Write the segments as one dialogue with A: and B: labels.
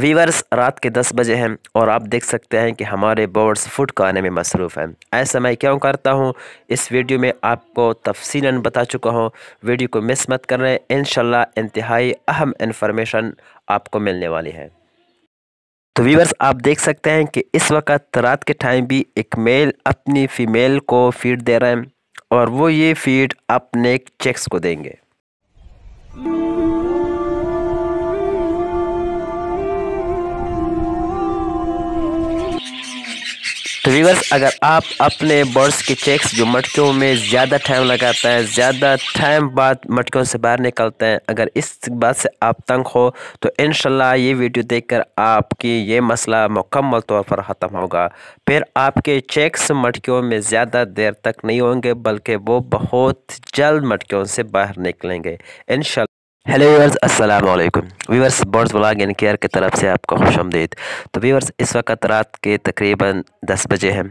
A: viewers रात के दस बजे हैं और आप देख सकते हैं कि हमारे बर्ड्स फूड खाने में मसरूफ़ हैं ऐसा मैं क्यों करता हूँ इस वीडियो में आपको तफसीला बता चुका हूँ वीडियो को मिस मत कर रहे इन इंतहाई अहम इन्फॉर्मेशन आपको मिलने वाली है तो वीवर्स आप देख सकते हैं कि इस वक्त रात के टाइम भी एक मेल अपनी फ़ीमेल को फीड दे रहे हैं और वो ये फीड अपने चेक्स को देंगे रिवर्स अगर आप अपने बर्ड्स के चेक्स जो मटकों में ज़्यादा टाइम लगाते हैं ज़्यादा टाइम बाद मटकों से बाहर निकलते हैं अगर इस बात से आप तंग हो तो इन ये वीडियो देखकर आपकी ये मसला मुकम्मल तौर पर ख़त्म होगा फिर आपके चेक्स मटकियों में ज़्यादा देर तक नहीं होंगे बल्कि वो बहुत जल्द मटकियों से बाहर निकलेंगे इन हेलो वीवर्स अस्सलाम वालेकुम viewers birds blog and care की तरफ से आपका खुश आमदीद तो वीवर्स इस वक्त रात के तकरीबन दस बजे हैं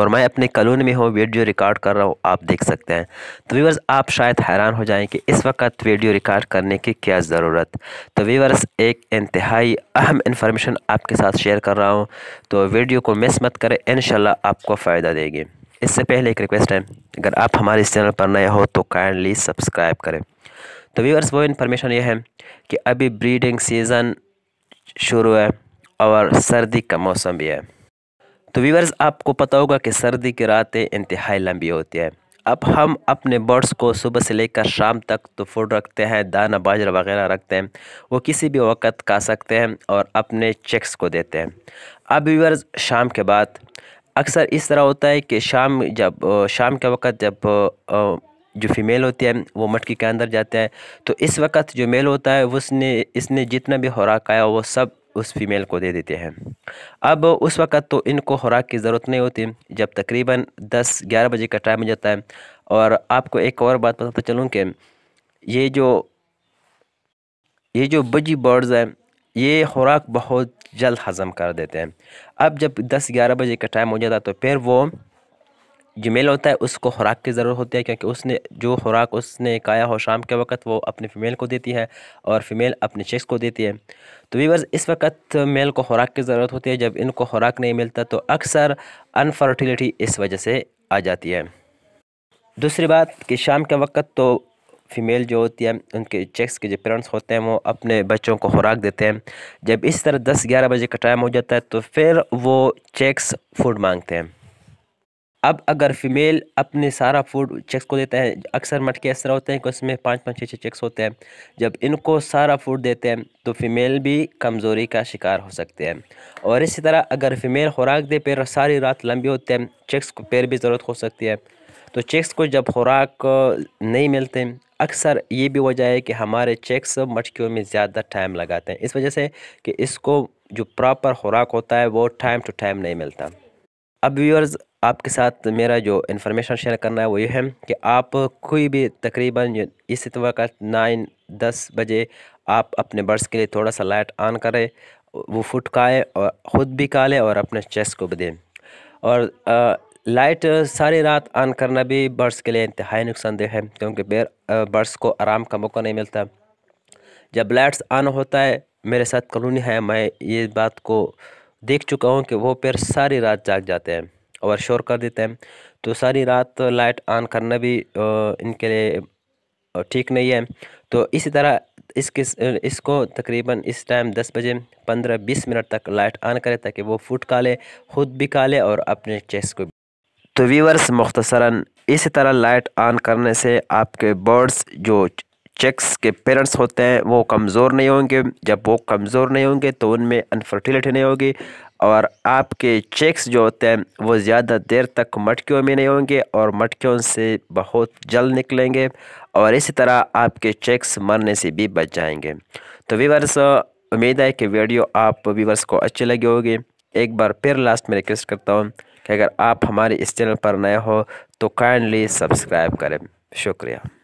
A: और मैं अपने कलून में हूँ वीडियो रिकॉर्ड कर रहा हूँ आप देख सकते हैं तो वीवर्स आप शायद हैरान हो जाएं कि इस वक्त वीडियो रिकॉर्ड करने की क्या ज़रूरत तो वीवर्स एक इंतहाई अहम इन्फॉर्मेशन आपके साथ शेयर कर रहा हूँ तो वीडियो को मिस मत करें इन आपको फ़ायदा देगी इससे पहले एक रिक्वेस्ट है अगर आप हमारे इस चैनल पर नए हो तो काइंडली सब्सक्राइब करें तो व्यूअर्स वो इन्फॉर्मेशन ये है कि अभी ब्रीडिंग सीज़न शुरू है और सर्दी का मौसम भी है तो व्यूअर्स आपको पता होगा कि सर्दी की रातें इंतहाई लंबी होती है अब हम अपने बर्ड्स को सुबह से लेकर शाम तक तो फूड रखते हैं दाना बाजरा वगैरह रखते हैं वो किसी भी वक्त खा सकते हैं और अपने चेक्स को देते हैं अब व्यूअर्स शाम के बाद अक्सर इस तरह होता है कि शाम जब शाम के वक्त जब जो फीमेल होती है वो मटकी के अंदर जाते हैं तो इस वक्त जो मेल होता है उसने इसने जितना भी खुराक आया वो सब उस फीमेल को दे देते हैं अब उस वक्त तो इनको खुराक की ज़रूरत नहीं होती जब तकरीबन 10-11 बजे का टाइम हो जाता है और आपको एक और बात बताता चलूँ कि ये जो ये जो बजी बर्ड्स हैं ये खुराक बहुत जल्द हज़म कर देते हैं अब जब 10-11 बजे का टाइम हो जाता है तो फिर वो जो मेल होता है उसको खुराक की ज़रूरत होती है क्योंकि उसने जो खुराक उसने काया हो शाम के वक्त वो अपने फ़ीमेल को देती है और फीमेल अपने चिक्स को देती है तो वीवर्स इस वक्त मेल को खुराक की ज़रूरत होती है जब इनको खुराक नहीं मिलता तो अक्सर अनफर्टिलिटी इस वजह से आ जाती है दूसरी बात कि शाम के वक्त तो फीमेल जो होती है उनके चेक्स के जो पेरेंट्स होते हैं वो अपने बच्चों को खुराक देते हैं जब इस तरह दस ग्यारह बजे का टाइम हो जाता है तो फिर वो चेक्स फूड मांगते हैं अब अगर फीमेल अपने सारा फूड चेक्स को देता है अक्सर मटके इस तरह होते हैं कि उसमें पाँच पाँच छः छः चेक्स होते हैं जब इनको सारा फूड देते हैं तो फीमेल भी कमज़ोरी का शिकार हो सकते हैं और इसी तरह अगर फीमेल खुराक दे पैर सारी रात लंबी होते हैं चेक्स को पैर भी ज़रूरत हो सकती है तो चेक्स को जब खुराक नहीं मिलते अक्सर ये भी वजह है कि हमारे चेक्स मटकियों में ज़्यादा टाइम लगाते हैं इस वजह से कि इसको जो प्रॉपर खुराक होता है वो टाइम टू टाइम नहीं मिलता अब व्यूअर्स आपके साथ मेरा जो इन्फॉर्मेशन शेयर करना है वो ये है कि आप कोई भी तकरीबन इस इतवा का नाइन दस बजे आप अपने बर्ड्स के लिए थोड़ा सा लाइट ऑन करें वो फुट काएँ और ख़ुद भी खा और अपने चेस्ट को भी दें और आ, लाइट सारी रात ऑन करना भी बर्ड्स के लिए इंतहाई नुकसानदेह है क्योंकि बेर बर्ड्स को आराम का मौका नहीं मिलता जब लाइट्स ऑन होता है मेरे साथ कलोनी है मैं ये बात को देख चुका हूँ कि वो पेड़ सारी रात जाग जाते हैं और शोर कर देते हैं तो सारी रात लाइट ऑन करना भी इनके लिए ठीक नहीं है तो इसी तरह इसके इसको तकरीबन इस टाइम दस बजे पंद्रह बीस मिनट तक लाइट ऑन करें ताकि वो फूट का ले खुद भी का ले और अपने चेस को भी तो व्यूवर्स मुख्तसरा इसी तरह लाइट ऑन करने से आपके बर्ड्स जो चेक्स के पेरेंट्स होते हैं वो कमज़ोर नहीं होंगे जब वो कमज़ोर नहीं होंगे तो उनमें अनफर्टिलिटी नहीं होगी और आपके चेक्स जो होते हैं वो ज़्यादा देर तक मटकियों में नहीं होंगे और मटकियों से बहुत जल्द निकलेंगे और इसी तरह आपके चेक्स मरने से भी बच जाएंगे तो वीवर्स उम्मीद है कि वीडियो आप वीवर्स को अच्छी लगी होगी एक बार फिर लास्ट में रिक्वेस्ट करता हूँ कि अगर आप हमारे इस चैनल पर नए हो तो काइंडली सब्सक्राइब करें शुक्रिया